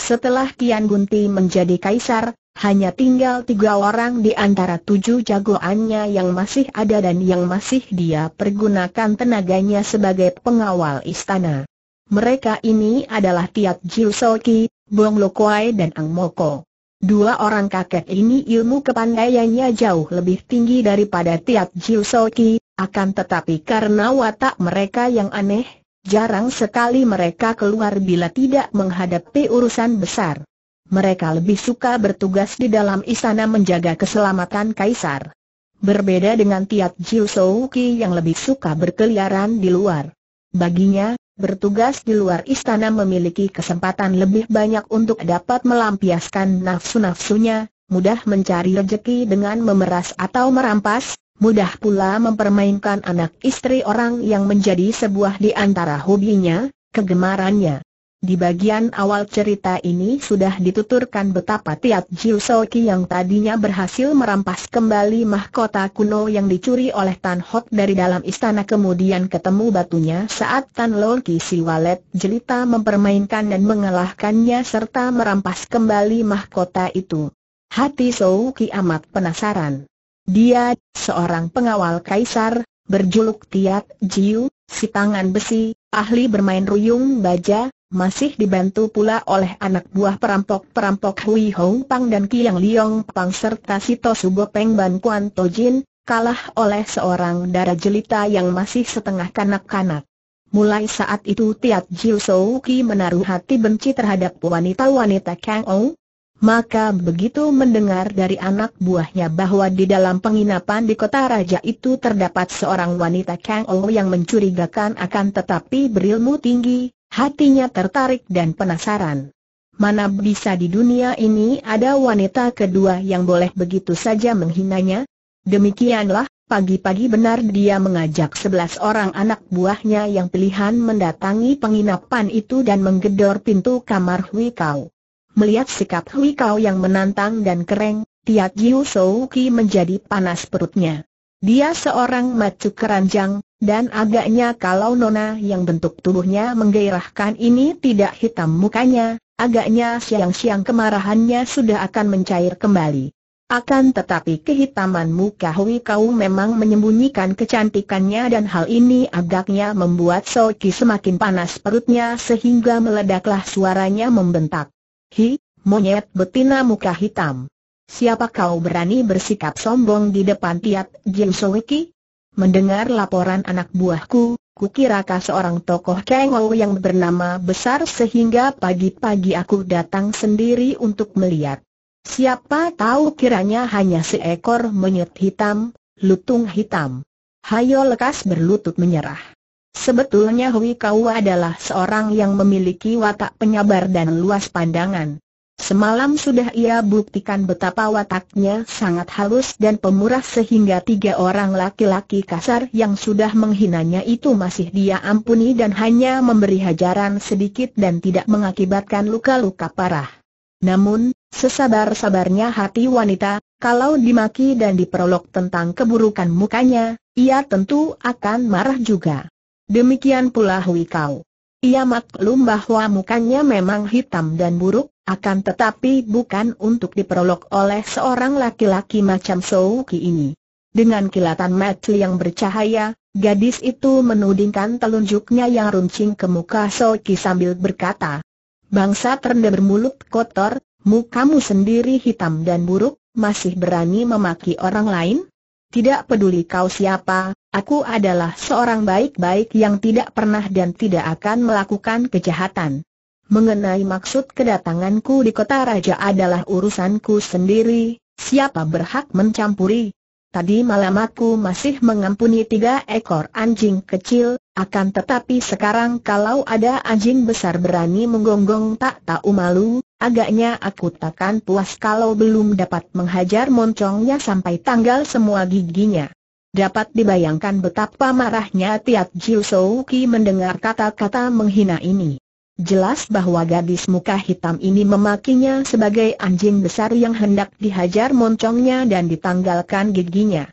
Setelah Kian Gunti menjadi kaisar, hanya tinggal tiga orang di antara tujuh jagoannya yang masih ada dan yang masih dia pergunakan tenaganya sebagai pengawal istana. Mereka ini adalah Tiat Jiu Soki, Bong Lokuai dan Ang Moko. Dua orang kakek ini ilmu kepandaiannya jauh lebih tinggi daripada Tiat Jiu Soki. akan tetapi karena watak mereka yang aneh, jarang sekali mereka keluar bila tidak menghadapi urusan besar mereka lebih suka bertugas di dalam istana menjaga keselamatan kaisar. Berbeda dengan Tiat Jiu Souki yang lebih suka berkeliaran di luar. Baginya, bertugas di luar istana memiliki kesempatan lebih banyak untuk dapat melampiaskan nafsu-nafsunya, mudah mencari rejeki dengan memeras atau merampas, mudah pula mempermainkan anak istri orang yang menjadi sebuah di antara hobinya, kegemarannya. Di bagian awal cerita ini sudah dituturkan betapa Tiat Jiu Soki yang tadinya berhasil merampas kembali mahkota kuno yang dicuri oleh Tan Hock dari dalam istana kemudian ketemu batunya saat Tan Loki Siwalet jelita mempermainkan dan mengalahkannya serta merampas kembali mahkota itu. Hati Soki amat penasaran. Dia, seorang pengawal kaisar, berjuluk Tiat Jiu, si tangan besi, ahli bermain ruyung baja, masih dibantu pula oleh anak buah perampok-perampok Hui Hong Pang dan Kiang Liong Pang serta Sito Subo Peng Ban Kuan Jin, kalah oleh seorang darah jelita yang masih setengah kanak-kanak. Mulai saat itu Tiat Jiu Ki menaruh hati benci terhadap wanita-wanita Kang Ou. Maka begitu mendengar dari anak buahnya bahwa di dalam penginapan di kota raja itu terdapat seorang wanita Kang Ou yang mencurigakan akan tetapi berilmu tinggi, Hatinya tertarik dan penasaran. Mana bisa di dunia ini ada wanita kedua yang boleh begitu saja menghinanya? Demikianlah, pagi-pagi benar dia mengajak sebelas orang anak buahnya yang pilihan mendatangi penginapan itu dan menggedor pintu kamar Hui Kau. Melihat sikap Hui Kau yang menantang dan kereng, Tiat Jiu menjadi panas perutnya. Dia seorang macu keranjang, dan agaknya kalau Nona yang bentuk tubuhnya menggairahkan ini tidak hitam mukanya, agaknya siang-siang kemarahannya sudah akan mencair kembali. Akan tetapi kehitaman muka Hui Kau memang menyembunyikan kecantikannya dan hal ini agaknya membuat So Ki semakin panas perutnya sehingga meledaklah suaranya membentak. Hi, monyet betina muka hitam. Siapa kau berani bersikap sombong di depan Tiat Jim Ki? Mendengar laporan anak buahku, kukirakah kau seorang tokoh cengol yang bernama besar sehingga pagi-pagi aku datang sendiri untuk melihat. Siapa tahu kiranya hanya seekor monyet hitam, lutung hitam. Hayo lekas berlutut menyerah. Sebetulnya Hui Kau adalah seorang yang memiliki watak penyabar dan luas pandangan. Semalam sudah ia buktikan betapa wataknya sangat halus dan pemurah sehingga tiga orang laki-laki kasar yang sudah menghinanya itu masih dia ampuni dan hanya memberi hajaran sedikit dan tidak mengakibatkan luka-luka parah. Namun, sesabar-sabarnya hati wanita, kalau dimaki dan diperolok tentang keburukan mukanya, ia tentu akan marah juga. Demikian pula Hui Kau. Ia maklum bahwa mukanya memang hitam dan buruk, akan tetapi bukan untuk diperolok oleh seorang laki-laki macam Souki ini. Dengan kilatan mata yang bercahaya, gadis itu menudingkan telunjuknya yang runcing ke muka Souki sambil berkata, Bangsa terendah bermulut kotor, mukamu sendiri hitam dan buruk, masih berani memaki orang lain? Tidak peduli kau siapa, aku adalah seorang baik-baik yang tidak pernah dan tidak akan melakukan kejahatan mengenai maksud kedatanganku di kota raja adalah urusanku sendiri, siapa berhak mencampuri? Tadi malam aku masih mengampuni tiga ekor anjing kecil, akan tetapi sekarang kalau ada anjing besar berani menggonggong tak tahu malu, agaknya aku takkan puas kalau belum dapat menghajar moncongnya sampai tanggal semua giginya. Dapat dibayangkan betapa marahnya Tiat Jiu Souki mendengar kata-kata menghina ini. Jelas bahwa gadis muka hitam ini memakinya sebagai anjing besar yang hendak dihajar moncongnya dan ditanggalkan giginya.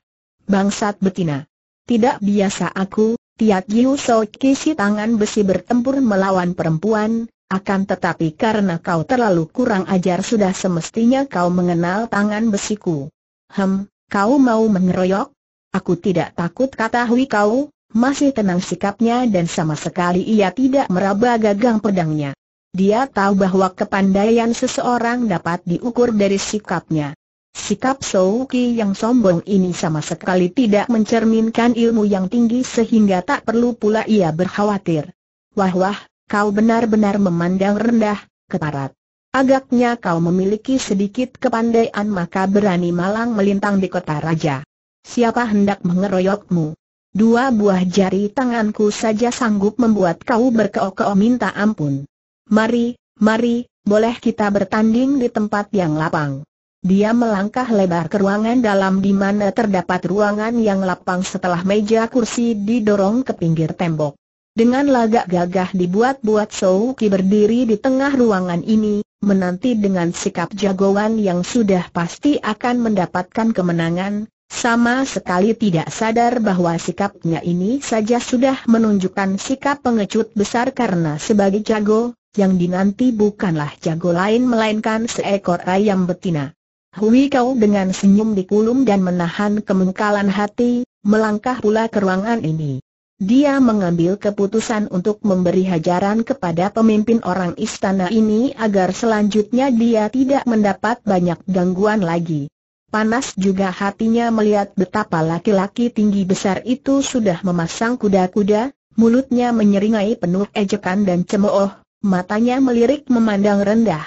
Bangsat betina. Tidak biasa aku, Tiat Giu So kisi tangan besi bertempur melawan perempuan, akan tetapi karena kau terlalu kurang ajar sudah semestinya kau mengenal tangan besiku. Hem, kau mau mengeroyok? Aku tidak takut kata Hui kau, masih tenang sikapnya dan sama sekali ia tidak meraba gagang pedangnya. Dia tahu bahwa kepandaian seseorang dapat diukur dari sikapnya. Sikap Souki yang sombong ini sama sekali tidak mencerminkan ilmu yang tinggi sehingga tak perlu pula ia berkhawatir. Wah wah, kau benar-benar memandang rendah, keparat. Agaknya kau memiliki sedikit kepandaian maka berani malang melintang di kota raja. Siapa hendak mengeroyokmu? Dua buah jari tanganku saja sanggup membuat kau berkeok-keok minta ampun. Mari, mari, boleh kita bertanding di tempat yang lapang. Dia melangkah lebar ke ruangan dalam di mana terdapat ruangan yang lapang setelah meja kursi didorong ke pinggir tembok. Dengan lagak gagah dibuat-buat Souki berdiri di tengah ruangan ini, menanti dengan sikap jagoan yang sudah pasti akan mendapatkan kemenangan, sama sekali tidak sadar bahwa sikapnya ini saja sudah menunjukkan sikap pengecut besar karena sebagai jago, yang dinanti bukanlah jago lain melainkan seekor ayam betina. Hui Kau dengan senyum dikulum dan menahan kemengkalan hati, melangkah pula ke ruangan ini. Dia mengambil keputusan untuk memberi hajaran kepada pemimpin orang istana ini agar selanjutnya dia tidak mendapat banyak gangguan lagi. Panas juga hatinya melihat betapa laki-laki tinggi besar itu sudah memasang kuda-kuda, mulutnya menyeringai penuh ejekan dan cemooh, matanya melirik memandang rendah.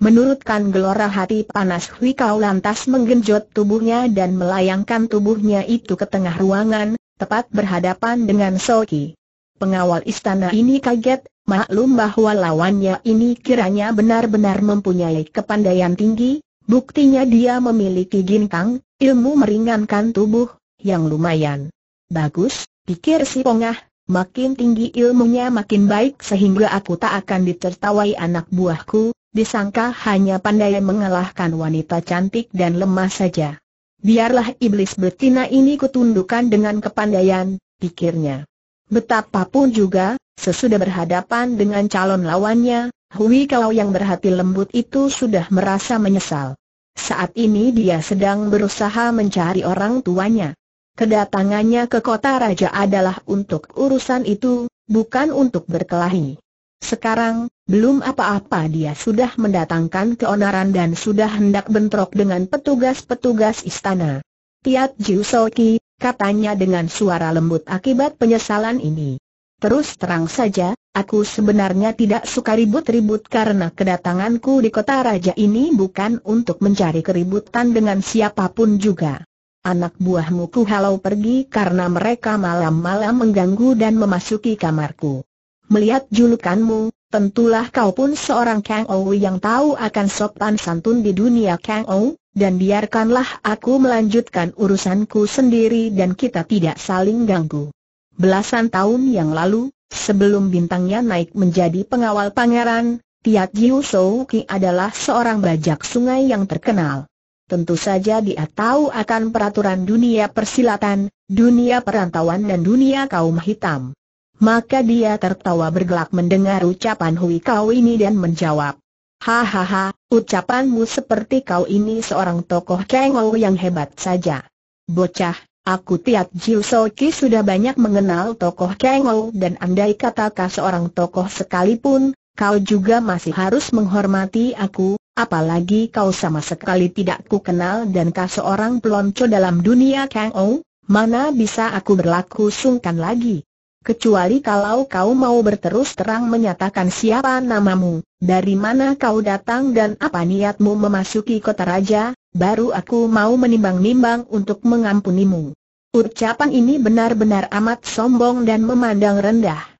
Menurutkan gelora hati panas Hui Kau lantas menggenjot tubuhnya dan melayangkan tubuhnya itu ke tengah ruangan, tepat berhadapan dengan Soki. Pengawal istana ini kaget, maklum bahwa lawannya ini kiranya benar-benar mempunyai kepandaian tinggi, Buktinya dia memiliki ginkang, ilmu meringankan tubuh, yang lumayan. Bagus, pikir si pongah, makin tinggi ilmunya makin baik sehingga aku tak akan ditertawai anak buahku, disangka hanya pandai mengalahkan wanita cantik dan lemah saja. Biarlah iblis betina ini kutundukan dengan kepandaian, pikirnya. Betapapun juga, Sesudah berhadapan dengan calon lawannya, Hui Kau yang berhati lembut itu sudah merasa menyesal. Saat ini dia sedang berusaha mencari orang tuanya. Kedatangannya ke kota raja adalah untuk urusan itu, bukan untuk berkelahi. Sekarang, belum apa-apa dia sudah mendatangkan keonaran dan sudah hendak bentrok dengan petugas-petugas istana. Tiat Jiu Soki, katanya dengan suara lembut akibat penyesalan ini. Terus terang saja, aku sebenarnya tidak suka ribut-ribut karena kedatanganku di kota raja ini bukan untuk mencari keributan dengan siapapun juga. Anak buahmu ku halau pergi karena mereka malam-malam mengganggu dan memasuki kamarku. Melihat julukanmu, tentulah kau pun seorang Kang Ou yang tahu akan sopan santun di dunia Kang Ou, dan biarkanlah aku melanjutkan urusanku sendiri dan kita tidak saling ganggu. Belasan tahun yang lalu, sebelum bintangnya naik menjadi pengawal pangeran, Tiat Jiu Souki adalah seorang bajak sungai yang terkenal. Tentu saja dia tahu akan peraturan dunia persilatan, dunia perantauan dan dunia kaum hitam. Maka dia tertawa bergelak mendengar ucapan Hui Kau ini dan menjawab, Hahaha, ucapanmu seperti kau ini seorang tokoh ngau yang hebat saja. Bocah, Aku tiap Jiu Soki sudah banyak mengenal tokoh Kang Ou dan andai katakah seorang tokoh sekalipun, kau juga masih harus menghormati aku, apalagi kau sama sekali tidak ku kenal dan kau seorang pelonco dalam dunia Kang Ou, mana bisa aku berlaku sungkan lagi. Kecuali kalau kau mau berterus terang menyatakan siapa namamu, dari mana kau datang dan apa niatmu memasuki kota raja, baru aku mau menimbang-nimbang untuk mengampunimu. Ucapan ini benar-benar amat sombong dan memandang rendah.